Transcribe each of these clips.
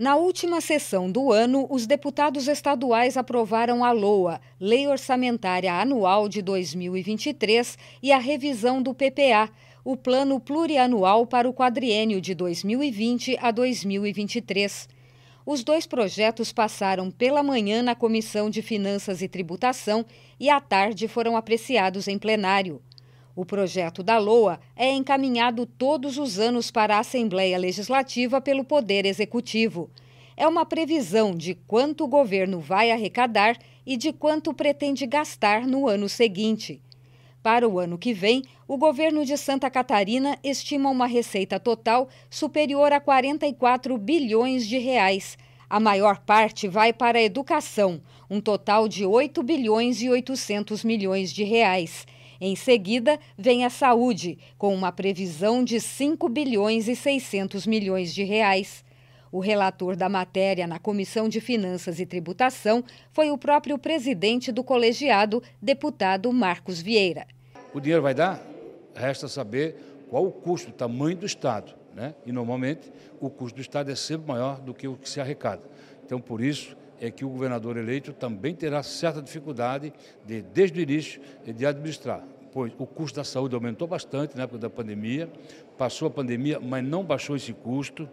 Na última sessão do ano, os deputados estaduais aprovaram a LOA, Lei Orçamentária Anual de 2023, e a revisão do PPA, o Plano Plurianual para o Quadriênio de 2020 a 2023. Os dois projetos passaram pela manhã na Comissão de Finanças e Tributação e à tarde foram apreciados em plenário. O projeto da LOA é encaminhado todos os anos para a Assembleia Legislativa pelo Poder Executivo. É uma previsão de quanto o governo vai arrecadar e de quanto pretende gastar no ano seguinte. Para o ano que vem, o governo de Santa Catarina estima uma receita total superior a 44 bilhões de reais. A maior parte vai para a educação, um total de 8 bilhões e 800 milhões de reais. Em seguida, vem a saúde, com uma previsão de 5 bilhões e 600 milhões de reais. O relator da matéria na Comissão de Finanças e Tributação foi o próprio presidente do colegiado, deputado Marcos Vieira. O dinheiro vai dar? Resta saber qual o custo, o tamanho do Estado. Né? E, normalmente, o custo do Estado é sempre maior do que o que se arrecada. Então, por isso, é que o governador eleito também terá certa dificuldade de, desde o início, de administrar, pois o custo da saúde aumentou bastante na época da pandemia, passou a pandemia, mas não baixou esse custo.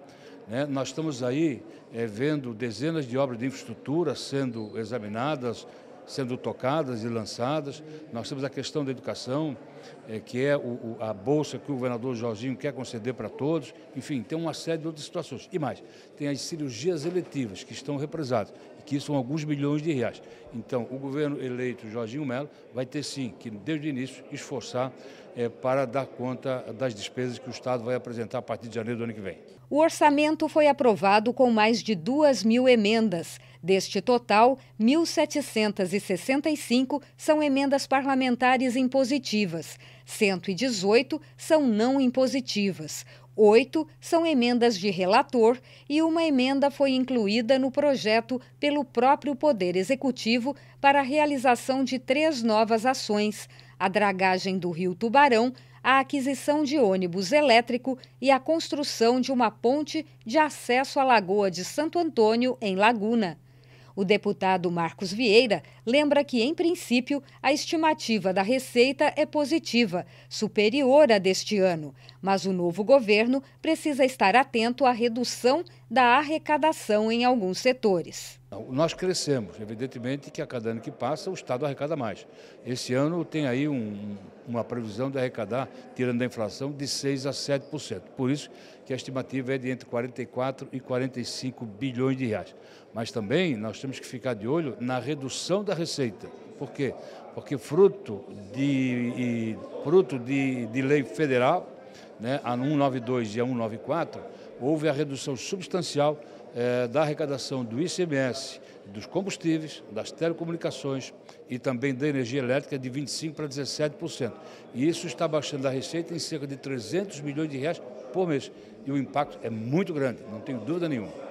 Né? Nós estamos aí é, vendo dezenas de obras de infraestrutura sendo examinadas, sendo tocadas e lançadas. Nós temos a questão da educação, é, que é o, o, a bolsa que o governador Jorginho quer conceder para todos. Enfim, tem uma série de outras situações. E mais, tem as cirurgias eletivas que estão represadas, que são alguns milhões de reais. Então, o governo eleito Jorginho Melo vai ter sim que, desde o início, esforçar é, para dar conta das despesas que o Estado vai apresentar a partir de janeiro do ano que vem. O orçamento foi aprovado com mais de 2 mil emendas. Deste total, 1.765 são emendas parlamentares impositivas, 118 são não impositivas, oito são emendas de relator e uma emenda foi incluída no projeto pelo próprio Poder Executivo para a realização de três novas ações a dragagem do rio Tubarão, a aquisição de ônibus elétrico e a construção de uma ponte de acesso à Lagoa de Santo Antônio, em Laguna. O deputado Marcos Vieira lembra que, em princípio, a estimativa da receita é positiva, superior à deste ano, mas o novo governo precisa estar atento à redução da arrecadação em alguns setores. Então, nós crescemos, evidentemente que a cada ano que passa o Estado arrecada mais. Esse ano tem aí um, uma previsão de arrecadar, tirando a inflação, de 6% a 7%. Por isso que a estimativa é de entre 44 e 45 bilhões de reais. Mas também nós temos que ficar de olho na redução da receita. Por quê? Porque fruto de, fruto de, de lei federal, né, a 192 e a 194, houve a redução substancial eh, da arrecadação do ICMS, dos combustíveis, das telecomunicações e também da energia elétrica de 25% para 17%. E isso está baixando a receita em cerca de 300 milhões de reais por mês. E o impacto é muito grande, não tenho dúvida nenhuma.